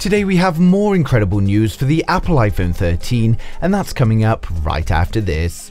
Today we have more incredible news for the Apple iPhone 13 and that's coming up right after this.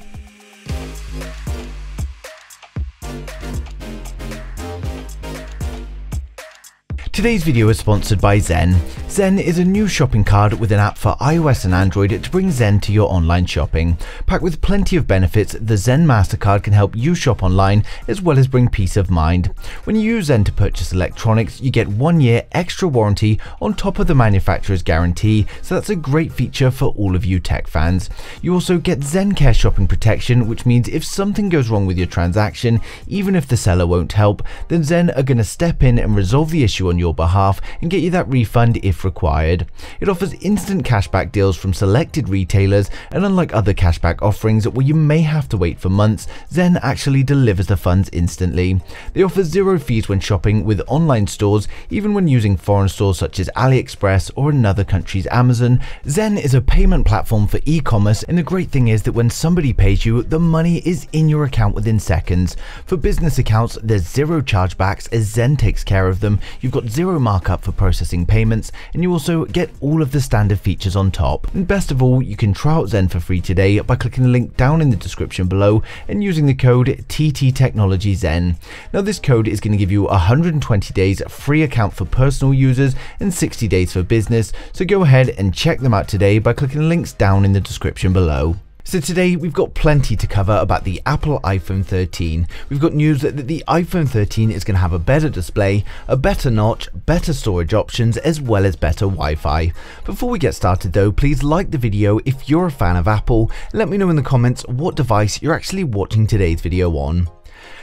Today's video is sponsored by Zen. Zen is a new shopping card with an app for iOS and Android to bring Zen to your online shopping. Packed with plenty of benefits, the Zen MasterCard can help you shop online as well as bring peace of mind. When you use Zen to purchase electronics, you get one year extra warranty on top of the manufacturer's guarantee, so that's a great feature for all of you tech fans. You also get ZenCare shopping protection, which means if something goes wrong with your transaction, even if the seller won't help, then Zen are going to step in and resolve the issue on your your behalf and get you that refund if required. It offers instant cashback deals from selected retailers, and unlike other cashback offerings where you may have to wait for months, Zen actually delivers the funds instantly. They offer zero fees when shopping with online stores, even when using foreign stores such as AliExpress or another country's Amazon. Zen is a payment platform for e-commerce, and the great thing is that when somebody pays you, the money is in your account within seconds. For business accounts, there's zero chargebacks as Zen takes care of them. You've got zero markup for processing payments, and you also get all of the standard features on top. And best of all, you can try out Zen for free today by clicking the link down in the description below and using the code TTTechnologyZen. Now this code is going to give you 120 days free account for personal users and 60 days for business, so go ahead and check them out today by clicking the links down in the description below. So today we've got plenty to cover about the Apple iPhone 13. We've got news that the iPhone 13 is going to have a better display, a better notch, better storage options as well as better Wi-Fi. Before we get started though, please like the video if you're a fan of Apple. Let me know in the comments what device you're actually watching today's video on.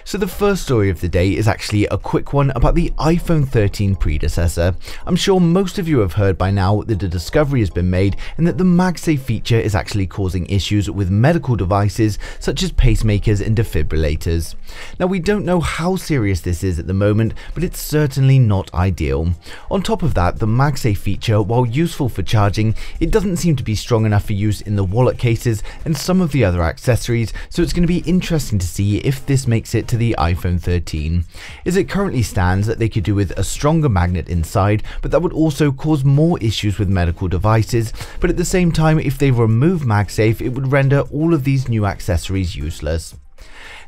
So the first story of the day is actually a quick one about the iPhone 13 predecessor. I'm sure most of you have heard by now that a discovery has been made and that the MagSafe feature is actually causing issues with medical devices such as pacemakers and defibrillators. Now we don't know how serious this is at the moment, but it's certainly not ideal. On top of that, the MagSafe feature, while useful for charging, it doesn't seem to be strong enough for use in the wallet cases and some of the other accessories, so it's going to be interesting to see if this makes it to to the iPhone 13, is it currently stands that they could do with a stronger magnet inside, but that would also cause more issues with medical devices, but at the same time if they remove MagSafe it would render all of these new accessories useless.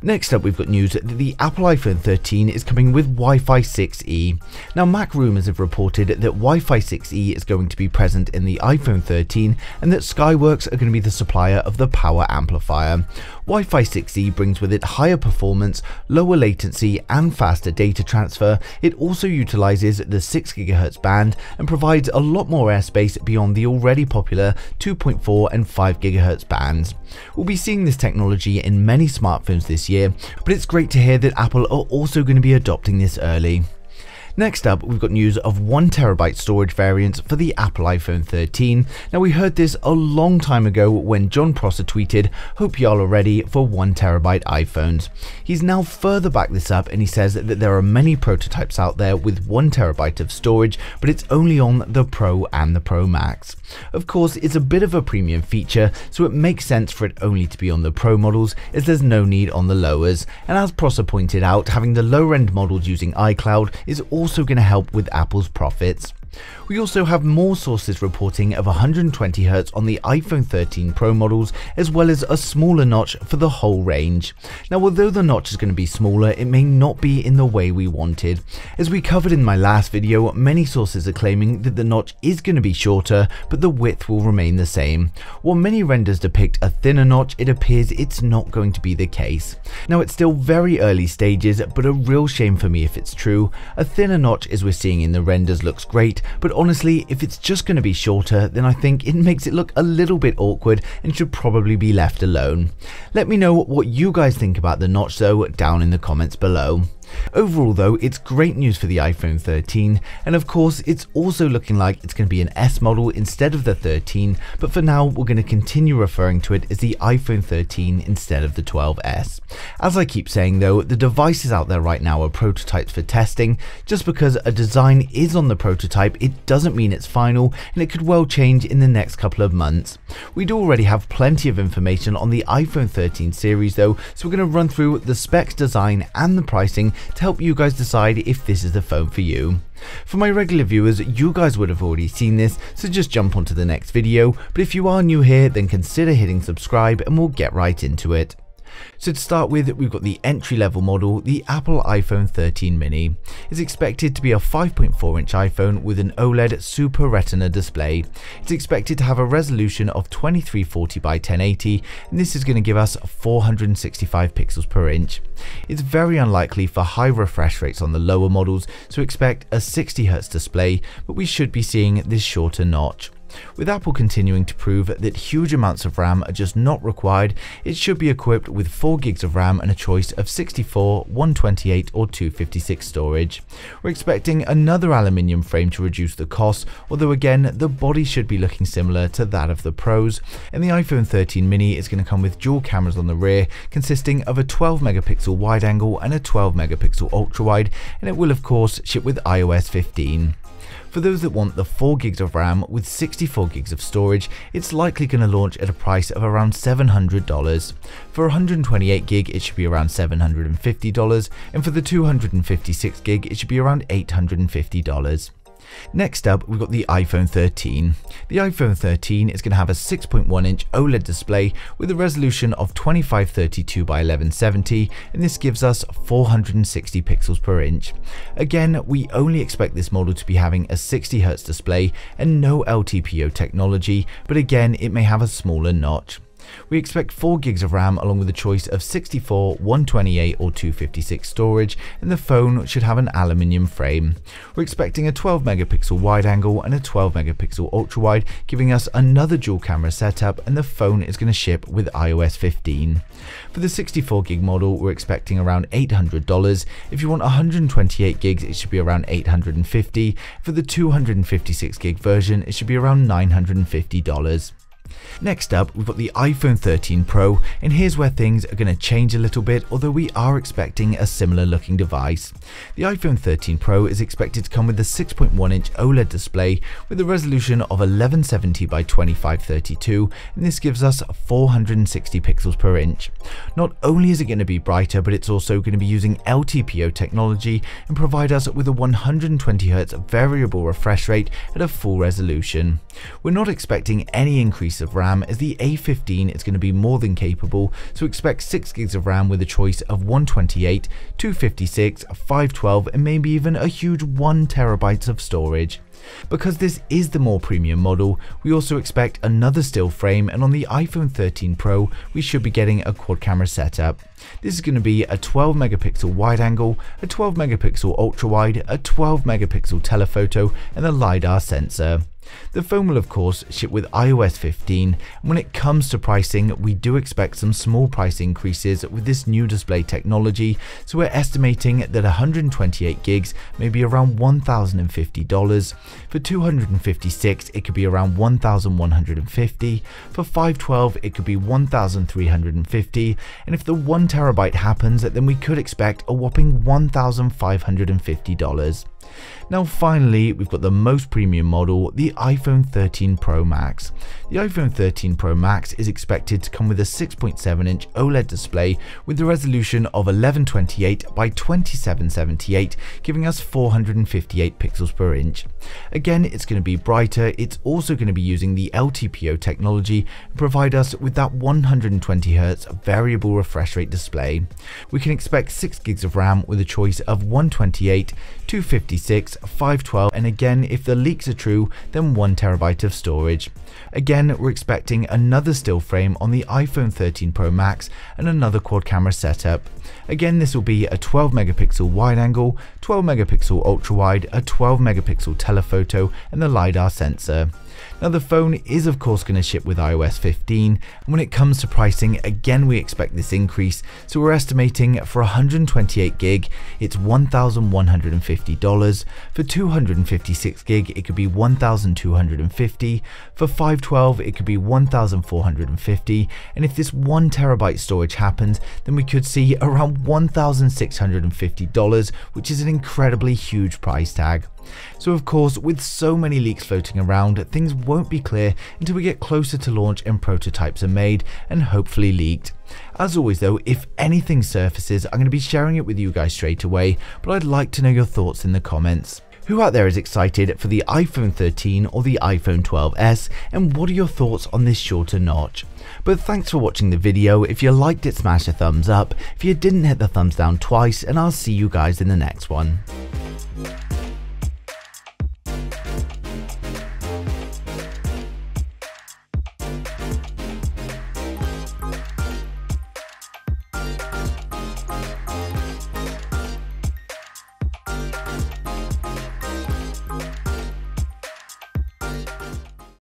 Next up, we've got news that the Apple iPhone 13 is coming with Wi-Fi 6E. Now, Mac rumors have reported that Wi-Fi 6E is going to be present in the iPhone 13 and that Skyworks are going to be the supplier of the power amplifier. Wi-Fi 6E brings with it higher performance, lower latency and faster data transfer. It also utilizes the 6GHz band and provides a lot more airspace beyond the already popular 2.4 and 5GHz bands. We'll be seeing this technology in many smartphones this year, but it's great to hear that Apple are also going to be adopting this early. Next up, we've got news of 1TB storage variants for the Apple iPhone 13. Now, we heard this a long time ago when John Prosser tweeted, Hope y'all are ready for 1TB iPhones. He's now further backed this up and he says that there are many prototypes out there with 1TB of storage, but it's only on the Pro and the Pro Max. Of course, it's a bit of a premium feature, so it makes sense for it only to be on the Pro models, as there's no need on the lowers. And as Prosser pointed out, having the lower end models using iCloud is also also going to help with Apple's profits we also have more sources reporting of 120Hz on the iPhone 13 Pro models, as well as a smaller notch for the whole range. Now, although the notch is going to be smaller, it may not be in the way we wanted. As we covered in my last video, many sources are claiming that the notch is going to be shorter, but the width will remain the same. While many renders depict a thinner notch, it appears it's not going to be the case. Now, it's still very early stages, but a real shame for me if it's true. A thinner notch, as we're seeing in the renders, looks great, great, but honestly, if it's just going to be shorter, then I think it makes it look a little bit awkward and should probably be left alone. Let me know what you guys think about the notch though down in the comments below. Overall though, it's great news for the iPhone 13, and of course it's also looking like it's going to be an S model instead of the 13, but for now we're going to continue referring to it as the iPhone 13 instead of the 12S. As I keep saying though, the devices out there right now are prototypes for testing. Just because a design is on the prototype, it doesn't mean it's final, and it could well change in the next couple of months. We do already have plenty of information on the iPhone 13 series though, so we're going to run through the specs design and the pricing to help you guys decide if this is the phone for you. For my regular viewers, you guys would have already seen this, so just jump onto the next video, but if you are new here, then consider hitting subscribe and we'll get right into it. So to start with, we've got the entry-level model, the Apple iPhone 13 mini. It's expected to be a 5.4-inch iPhone with an OLED Super Retina display. It's expected to have a resolution of 2340 by 1080, and this is going to give us 465 pixels per inch. It's very unlikely for high refresh rates on the lower models, so expect a 60Hz display, but we should be seeing this shorter notch. With Apple continuing to prove that huge amounts of RAM are just not required, it should be equipped with 4 gigs of RAM and a choice of 64, 128 or 256 storage. We're expecting another aluminium frame to reduce the cost, although again, the body should be looking similar to that of the Pros, and the iPhone 13 mini is going to come with dual cameras on the rear, consisting of a 12 megapixel wide angle and a 12 megapixel ultra wide, and it will of course ship with iOS 15. For those that want the 4 gigs of RAM with 6 64 gigs of storage, it's likely going to launch at a price of around $700. For 128 gig, it should be around $750, and for the 256 gig, it should be around $850. Next up, we've got the iPhone 13. The iPhone 13 is going to have a 6.1 inch OLED display with a resolution of 2532 by 1170 and this gives us 460 pixels per inch. Again, we only expect this model to be having a 60Hz display and no LTPO technology, but again, it may have a smaller notch. We expect 4 gigs of RAM along with a choice of 64, 128 or 256 storage and the phone should have an aluminium frame. We're expecting a 12 megapixel wide angle and a 12 megapixel ultra wide giving us another dual camera setup and the phone is going to ship with iOS 15. For the 64 gig model we're expecting around $800. If you want 128 gigs it should be around 850. For the 256 gig version it should be around $950. Next up, we've got the iPhone 13 Pro, and here's where things are going to change a little bit, although we are expecting a similar looking device. The iPhone 13 Pro is expected to come with a 6.1 inch OLED display with a resolution of 1170 by 2532, and this gives us 460 pixels per inch. Not only is it going to be brighter, but it's also going to be using LTPO technology and provide us with a 120Hz variable refresh rate at a full resolution. We're not expecting any increase of RAM as the A15 is going to be more than capable, so expect 6 gigs of RAM with a choice of 128, 256, 512 and maybe even a huge 1 terabyte of storage. Because this is the more premium model, we also expect another still frame and on the iPhone 13 Pro we should be getting a quad camera setup. This is going to be a 12 megapixel wide angle, a 12 megapixel ultra wide, a 12 megapixel telephoto and a LiDAR sensor. The phone will of course ship with iOS 15 and when it comes to pricing we do expect some small price increases with this new display technology so we're estimating that 128 gigs may be around $1,050. For 256 it could be around 1,150, dollars for 512 it could be 1,350 dollars and if the 1 terabyte happens then we could expect a whopping $1,550. Now finally, we've got the most premium model, the iPhone 13 Pro Max. The iPhone 13 Pro Max is expected to come with a 6.7 inch OLED display with a resolution of 1128 by 2778, giving us 458 pixels per inch. Again, it's going to be brighter, it's also going to be using the LTPO technology and provide us with that 120Hz variable refresh rate display. We can expect 6 gigs of RAM with a choice of 128, 256 256, 512 and again if the leaks are true then 1TB of storage. Again we're expecting another still frame on the iPhone 13 Pro Max and another quad camera setup. Again this will be a 12 megapixel wide angle, 12 megapixel ultra wide, a 12 megapixel telephoto and the LiDAR sensor. Now the phone is of course going to ship with iOS 15 and when it comes to pricing again we expect this increase so we're estimating for 128 gig it's $1,150 for 256 gig it could be 1,250 for 512 it could be 1,450 and if this 1 terabyte storage happens then we could see around $1,650 which is an incredibly huge price tag so of course, with so many leaks floating around, things won't be clear until we get closer to launch and prototypes are made and hopefully leaked. As always though, if anything surfaces, I'm going to be sharing it with you guys straight away, but I'd like to know your thoughts in the comments. Who out there is excited for the iPhone 13 or the iPhone 12s and what are your thoughts on this shorter notch? But thanks for watching the video, if you liked it smash a thumbs up, if you didn't hit the thumbs down twice and I'll see you guys in the next one.